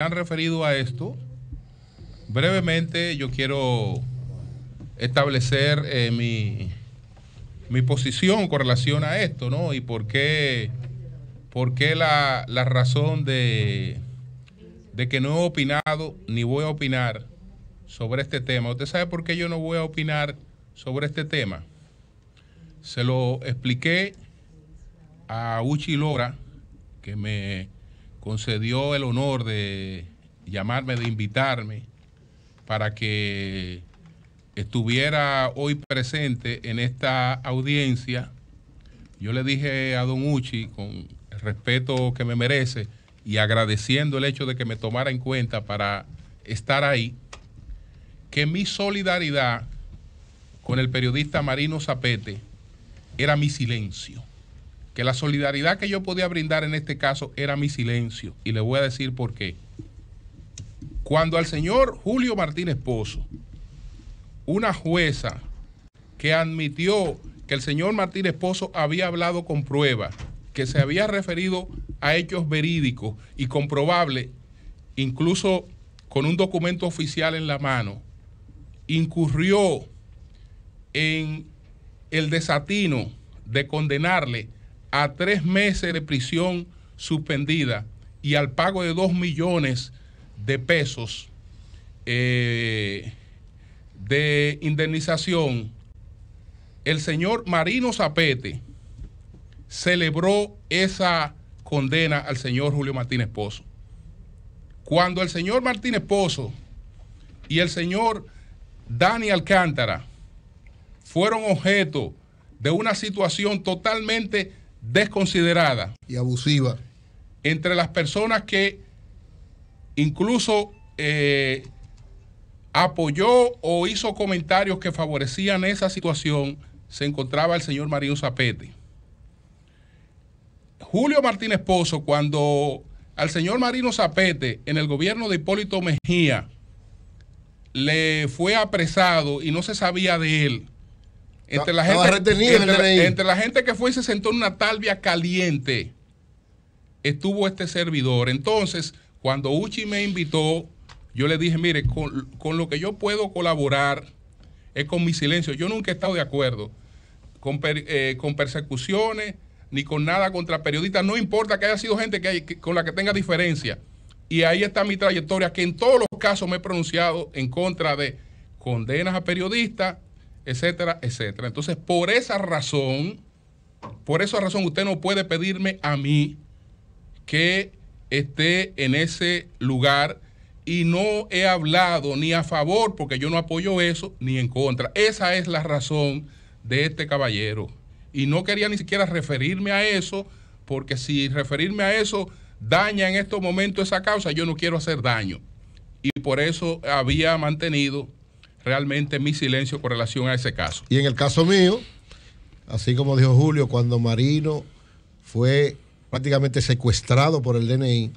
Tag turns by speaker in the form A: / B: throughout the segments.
A: han referido a esto, brevemente yo quiero establecer eh, mi, posición con relación a esto, ¿no? Y por qué, por la, razón de, de, que no he opinado ni voy a opinar sobre este tema. ¿Usted sabe por qué yo no voy a opinar sobre este tema? Se lo expliqué a Uchi Lora, que me concedió el honor de llamarme, de invitarme para que estuviera hoy presente en esta audiencia. Yo le dije a don Uchi, con el respeto que me merece y agradeciendo el hecho de que me tomara en cuenta para estar ahí, que mi solidaridad con el periodista Marino Zapete era mi silencio que la solidaridad que yo podía brindar en este caso era mi silencio. Y le voy a decir por qué. Cuando al señor Julio Martínez Pozo, una jueza que admitió que el señor Martínez Pozo había hablado con pruebas, que se había referido a hechos verídicos y comprobables, incluso con un documento oficial en la mano, incurrió en el desatino de condenarle a tres meses de prisión suspendida y al pago de dos millones de pesos eh, de indemnización, el señor Marino Zapete celebró esa condena al señor Julio Martínez Pozo. Cuando el señor Martínez Pozo y el señor Dani Alcántara fueron objeto de una situación totalmente desconsiderada y abusiva entre las personas que incluso eh, apoyó o hizo comentarios que favorecían esa situación se encontraba el señor Mario Zapete. Julio Martínez Pozo, cuando al señor Marino Zapete en el gobierno de Hipólito Mejía le fue apresado y no se sabía de él,
B: entre la, gente,
A: gente que fue y se sentó en una talvia caliente estuvo este servidor. Entonces, cuando Uchi me invitó, yo le dije, mire, con, lo que yo puedo colaborar es con mi silencio. Yo nunca he estado de acuerdo con, eh, persecuciones ni con nada contra periodistas. No importa que haya sido gente que, con la que tenga diferencia. Y ahí está mi trayectoria, que en todos los casos me he pronunciado en contra de condenas a periodistas, etcétera, etcétera. Entonces, por esa razón, por esa razón usted no puede pedirme a mí que esté en ese lugar y no he hablado ni a favor, porque yo no apoyo eso, ni en contra. Esa es la razón de este caballero. Y no quería ni siquiera referirme a eso, porque si referirme a eso daña en estos momentos esa causa, yo no quiero hacer daño. Y por eso había mantenido realmente mi silencio con relación a ese caso.
B: Y en el caso mío, así como dijo Julio, cuando Marino fue prácticamente secuestrado por el DNI,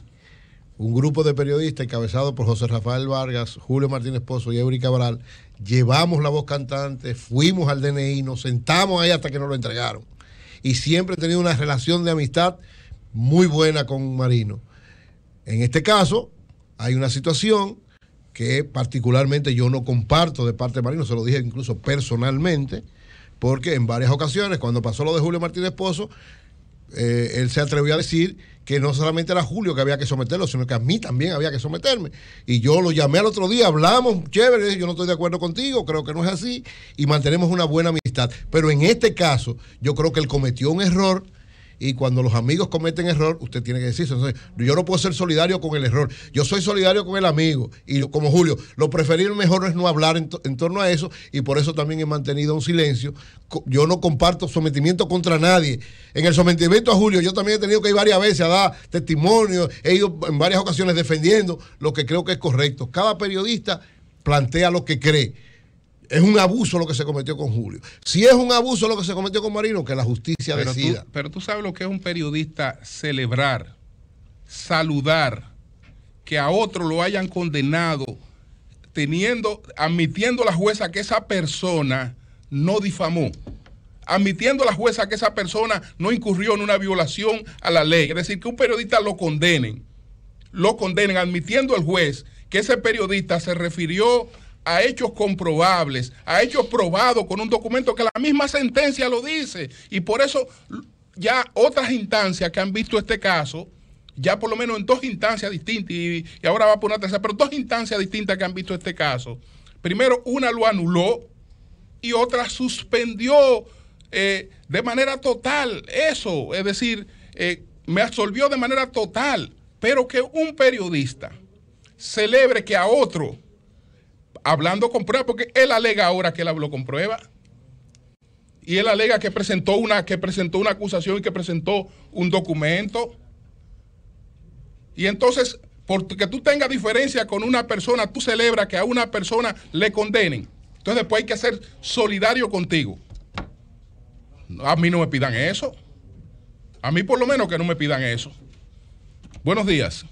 B: un grupo de periodistas encabezado por José Rafael Vargas, Julio Martínez Pozo y Eury Cabral, llevamos la voz cantante, fuimos al DNI, nos sentamos ahí hasta que nos lo entregaron. Y siempre he tenido una relación de amistad muy buena con Marino. En este caso, hay una situación que particularmente yo no comparto de parte de Marino, se lo dije incluso personalmente, porque en varias ocasiones, cuando pasó lo de Julio Martínez Pozo, eh, él se atrevió a decir que no solamente era Julio que había que someterlo, sino que a mí también había que someterme. Y yo lo llamé al otro día, hablamos, chévere, yo no estoy de acuerdo contigo, creo que no es así, y mantenemos una buena amistad. Pero en este caso, yo creo que él cometió un error y cuando los amigos cometen error, usted tiene que decir yo no puedo ser solidario con el error. Yo soy solidario con el amigo. Y como Julio, lo preferir mejor es no hablar en, en, torno a eso y por eso también he mantenido un silencio. Yo no comparto sometimiento contra nadie. En el sometimiento a Julio, yo también he tenido que ir varias veces a dar testimonio, he ido en varias ocasiones defendiendo lo que creo que es correcto. Cada periodista plantea lo que cree es un abuso lo que se cometió con Julio. Si es un abuso lo que se cometió con Marino, que la justicia pero decida.
A: pero tú sabes lo que es un periodista celebrar, saludar, que a otro lo hayan condenado, teniendo, admitiendo la jueza que esa persona no difamó. Admitiendo la jueza que esa persona no incurrió en una violación a la ley. Es decir, que un periodista lo condenen, lo condenen, admitiendo el juez que ese periodista se refirió a hechos comprobables, a hechos probados con un documento que la misma sentencia lo dice. Y por eso ya otras instancias que han visto este caso, ya por lo menos en dos instancias distintas, y, ahora va por una tercera, pero dos instancias distintas que han visto este caso. Primero, una lo anuló y otra suspendió eh, de manera total eso, es decir, eh, me absolvió de manera total, pero que un periodista celebre que a otro hablando con pruebas, porque él alega ahora que él habló con pruebas. Y él alega que presentó una, que presentó una acusación y que presentó un documento. Y entonces, porque tú tengas diferencia con una persona, tú celebras que a una persona le condenen. Entonces después hay que ser solidario contigo. A mí no me pidan eso. A mí por lo menos que no me pidan eso. Buenos días.